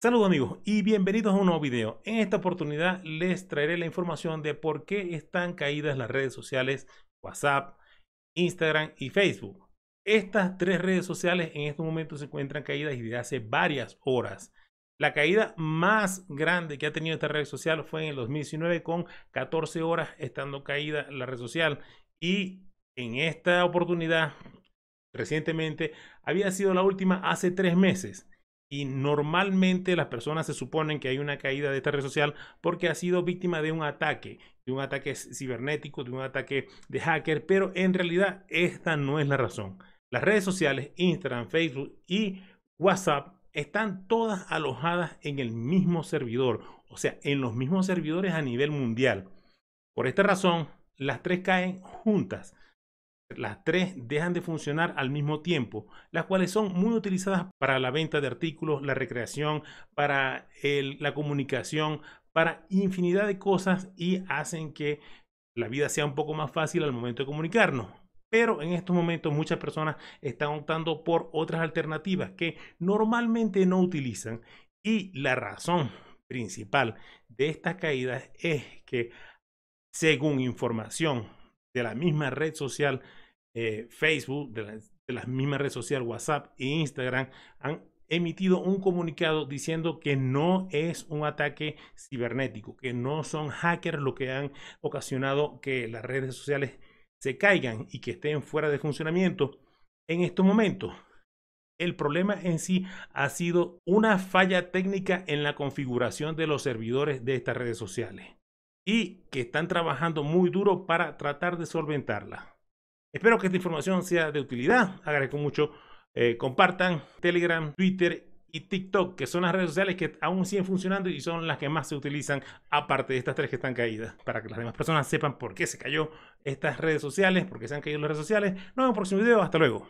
Saludos amigos y bienvenidos a un nuevo video. En esta oportunidad les traeré la información de por qué están caídas las redes sociales WhatsApp, Instagram y Facebook. Estas tres redes sociales en este momento se encuentran caídas y desde hace varias horas. La caída más grande que ha tenido esta red social fue en el 2019 con 14 horas estando caída la red social y en esta oportunidad recientemente había sido la última hace tres meses y normalmente las personas se suponen que hay una caída de esta red social porque ha sido víctima de un ataque, de un ataque cibernético, de un ataque de hacker, pero en realidad esta no es la razón. Las redes sociales, Instagram, Facebook y WhatsApp están todas alojadas en el mismo servidor, o sea, en los mismos servidores a nivel mundial. Por esta razón, las tres caen juntas. Las tres dejan de funcionar al mismo tiempo, las cuales son muy utilizadas para la venta de artículos, la recreación, para la comunicación, para infinidad de cosas y hacen que la vida sea un poco más fácil al momento de comunicarnos. Pero en estos momentos muchas personas están optando por otras alternativas que normalmente no utilizan. Y la razón principal de estas caídas es que, según información de la misma red social, eh, Facebook, de, las mismas redes sociales, WhatsApp e Instagram, han emitido un comunicado diciendo que no es un ataque cibernético, que no son hackers lo que han ocasionado que las redes sociales se caigan y que estén fuera de funcionamiento en estos momentos. El problema en sí ha sido una falla técnica en la configuración de los servidores de estas redes sociales y que están trabajando muy duro para tratar de solventarla. Espero que esta información sea de utilidad. Agradezco mucho. Eh, compartan Telegram, Twitter y TikTok, que son las redes sociales que aún siguen funcionando y son las que más se utilizan, aparte de estas tres que están caídas, para que las demás personas sepan por qué se cayó estas redes sociales, por qué se han caído las redes sociales. Nos vemos en el próximo video. Hasta luego.